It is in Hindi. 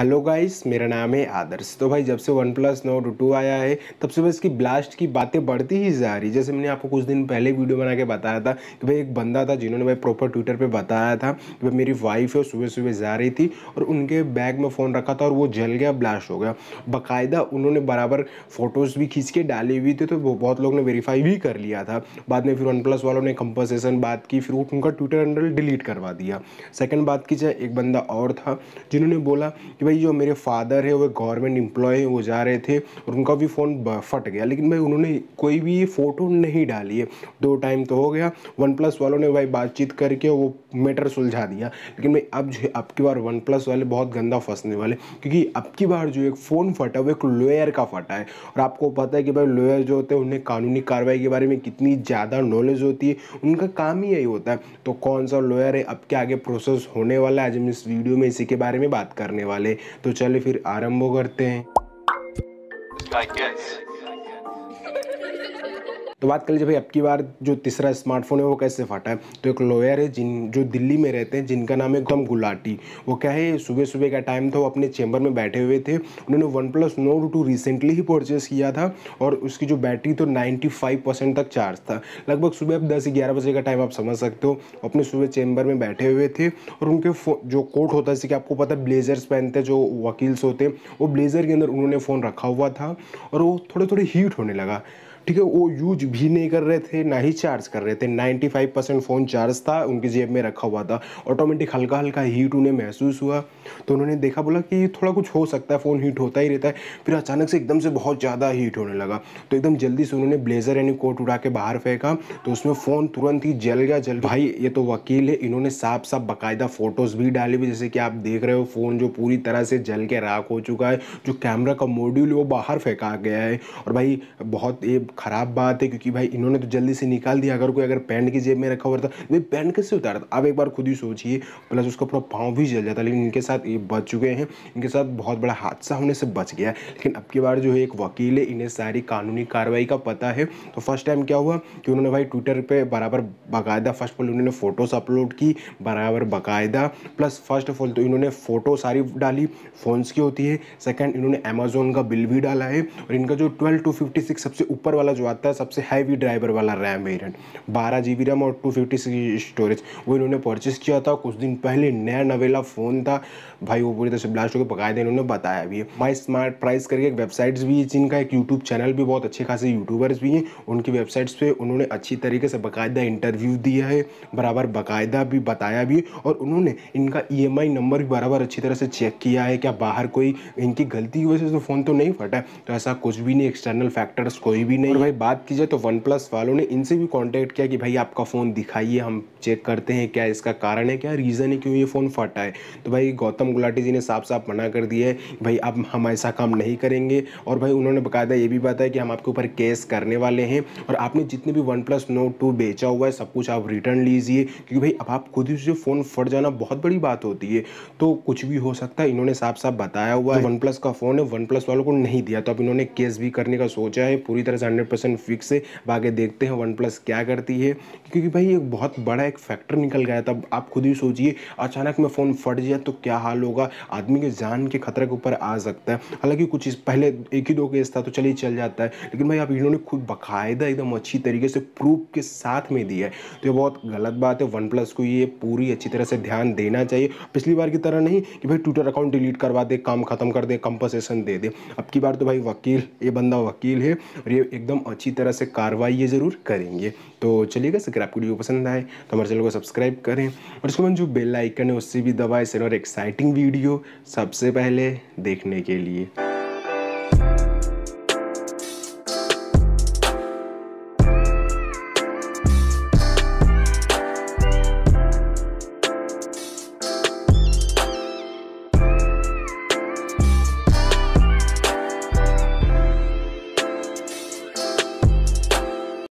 हेलो गाइस मेरा नाम है आदर्श तो भाई जब से वन प्लस नोट टू आया है तब से बस इसकी ब्लास्ट की बातें बढ़ती ही जा रही जैसे मैंने आपको कुछ दिन पहले वीडियो बना के बताया था कि भाई एक बंदा था जिन्होंने भाई प्रॉपर ट्विटर पे बताया था कि भाई मेरी वाइफ है सुबह सुबह जा रही थी और उनके बैग में फ़ोन रखा था और वो जल गया ब्लास्ट हो गया बाकायदा उन्होंने बराबर फ़ोटोज़ भी खींच के डाली हुई थी तो बहुत लोग ने वेरीफाई भी कर लिया था बाद में फिर वन प्लस वालों ने कंपनसेशन बात की फिर उनका ट्विटर हैंडल डिलीट करवा दिया सेकेंड बात की जाए एक बंदा और था जिन्होंने बोला कि भाई जो मेरे फादर है वो गवर्नमेंट एम्प्लॉय हैं वो जा रहे थे और उनका भी फ़ोन फट गया लेकिन भाई उन्होंने कोई भी फ़ोटो नहीं डाली है दो टाइम तो हो गया वन प्लस वालों ने भाई बातचीत करके वो मैटर सुलझा दिया लेकिन भाई अब जो है अब की बार वन प्लस वाले बहुत गंदा फंसने वाले क्योंकि अब की बार जो एक फ़ोन फटा वो एक लोयर का फटा है और आपको पता है कि भाई लोयर जो होते हैं उन्हें कानूनी कार्रवाई के बारे में कितनी ज़्यादा नॉलेज होती है उनका काम ही यही होता है तो कौन सा लोयर है अब के आगे प्रोसेस होने वाला है आज हम इस वीडियो में इसी के बारे में बात करने वाले तो चलिए फिर आरम्भ करते हैं तो बात कर लीजिए भाई अब की बार जो तीसरा स्मार्टफोन है वो कैसे फाटा है तो एक लॉयर है जिन जो दिल्ली में रहते हैं जिनका नाम है गम गुलाटी वो क्या है सुबह सुबह का टाइम था वो अपने चैम्बर में बैठे हुए थे उन्होंने OnePlus note two recently ही परचेस किया था और उसकी जो बैटरी तो नाइन्टी फाइव परसेंट तक चार्ज था लगभग सुबह अब दस ग्यारह बजे का टाइम आप समझ सकते हो अपने सुबह चैम्बर में बैठे हुए थे और उनके जो कोट होता है जैसे कि आपको पता है ब्लेजर्स पहनते जो वकील्स होते हैं वो ब्लेजर के अंदर उन्होंने फ़ोन रखा हुआ था और वो थोड़े थोड़े हीट होने लगा ठीक है वो यूज भी नहीं कर रहे थे ना ही चार्ज कर रहे थे 95 परसेंट फ़ोन चार्ज था उनकी जेब में रखा हुआ था ऑटोमेटिक हल्का हल्का हीट उन्हें महसूस हुआ तो उन्होंने देखा बोला कि थोड़ा कुछ हो सकता है फ़ोन हीट होता ही रहता है फिर अचानक से एकदम से बहुत ज़्यादा हीट होने लगा तो एकदम जल्दी से उन्होंने ब्लेज़र यानी कोट उड़ा के बाहर फेंका तो उसमें फ़ोन तुरंत ही जल गया जल भाई ये तो वकील है इन्होंने साफ साफ बाकायदा फ़ोटोज़ भी डाले हुए जैसे कि आप देख रहे हो फ़ोन जो पूरी तरह से जल के राख हो चुका है जो कैमरा का मॉड्यूल वो बाहर फेंका गया है और भाई बहुत ये ख़राब बात है क्योंकि भाई इन्होंने तो जल्दी से निकाल दिया अगर कोई अगर पैंट की जेब में रखा हुआ था तो भाई पैंट कैसे उतारा था आप एक बार खुद ही सोचिए प्लस उसका पूरा पाँव भी जल जाता लेकिन इनके साथ ये बच चुके हैं इनके साथ बहुत बड़ा हादसा होने से बच गया लेकिन अब की बार जो है एक वकील है इन्हें सारी कानूनी कार्रवाई का पता है तो फर्स्ट टाइम क्या हुआ कि उन्होंने भाई ट्विटर पर बराबर बाकायदा फर्स्ट ऑफ ऑल उन्होंने फ़ोटोज़ अपलोड की बराबर बाकायदा प्लस फर्स्ट ऑफ ऑल तो इन्होंने फ़ोटो सारी डाली फ़ोन्स की होती है सेकेंड इन्होंने अमेजोन का बिल भी डाला है और इनका जो ट्वेल्व टू फिफ्टी सिक्स सबसे ऊपर वाला जो आता है सबसे हैवी ड्राइवर वाला रैम वेरियंट बारह जी रैम और टू फिफ्टी स्टोरेज वो इन्होंने परचेस किया था कुछ दिन पहले नया नवेला फ़ोन था भाई वो पूरी तरह से ब्लास्ट होकर पकाया इन्होंने बताया भी है माई स्मार्ट प्राइस करके एक वेबसाइट्स भी जिनका एक यूट्यूब चैनल भी बहुत अच्छे खासे यूट्यूबर्स भी हैं उनकी वेबसाइट्स पे उन्होंने अच्छी तरीके से बाकायदा इंटरव्यू दिया है बराबर बाकायदा भी बताया भी और उन्होंने इनका ई e नंबर भी बराबर अच्छी तरह से चेक किया है क्या बाहर कोई इनकी गलती की वजह से तो फ़ोन तो नहीं फटा तो ऐसा कुछ भी नहीं एक्सटर्नल फैक्टर्स कोई भी नहीं और भाई बात की जाए तो वन प्लस वालों ने इनसे भी कांटेक्ट किया कि भाई आपका फ़ोन दिखाइए हम चेक करते हैं क्या इसका कारण है क्या रीज़न है क्यों ये फ़ोन फटा है तो भाई गौतम गुलाटी जी ने साफ साफ मना कर दिया है भाई अब हम ऐसा काम नहीं करेंगे और भाई उन्होंने बकायदा ये भी बताया कि हम आपके ऊपर केस करने वाले हैं और आपने जितने भी वन प्लस नोट टू बेचा हुआ है सब कुछ आप रिटर्न लीजिए क्योंकि भाई अब आप खुद ही से फ़ोन फट जाना बहुत बड़ी बात होती है तो कुछ भी हो सकता है इन्होंने साफ साफ बताया हुआ है वन प्लस का फ़ोन है वन प्लस वालों को नहीं दिया तो अब इन्होंने केस भी करने का सोचा है पूरी तरह से हंड्रेड परसेंट फिक्स है बाकी देखते हैं वन प्लस क्या करती है क्योंकि भाई एक बहुत बड़ा एक फैक्टर निकल गया था आप खुद ही सोचिए अचानक में फ़ोन फट जाए तो क्या हाल होगा आदमी के जान के खतरे के ऊपर आ सकता है हालांकि कुछ इस पहले एक ही दो केस था तो चलिए चल जाता है लेकिन भाई आप इन्होंने खुद बाकायदा एकदम अच्छी तरीके से प्रूफ के साथ में दिया है तो ये बहुत गलत बात है वन प्लस को ये पूरी अच्छी तरह से ध्यान देना चाहिए पिछली बार की तरह नहीं कि भाई ट्विटर अकाउंट डिलीट करवा दे काम खत्म कर दे कंपनसेशन दे दे अब की बार तो भाई वकील ये बंदा वकील है और ये एकदम एकदम अच्छी तरह से कार्रवाई ये ज़रूर करेंगे तो चलिएगा अगर आपको वीडियो पसंद आए तो हमारे चैनल को सब्सक्राइब करें और उसके बाद जो बेल आइकन है उससे भी दबाएं और एक्साइटिंग वीडियो सबसे पहले देखने के लिए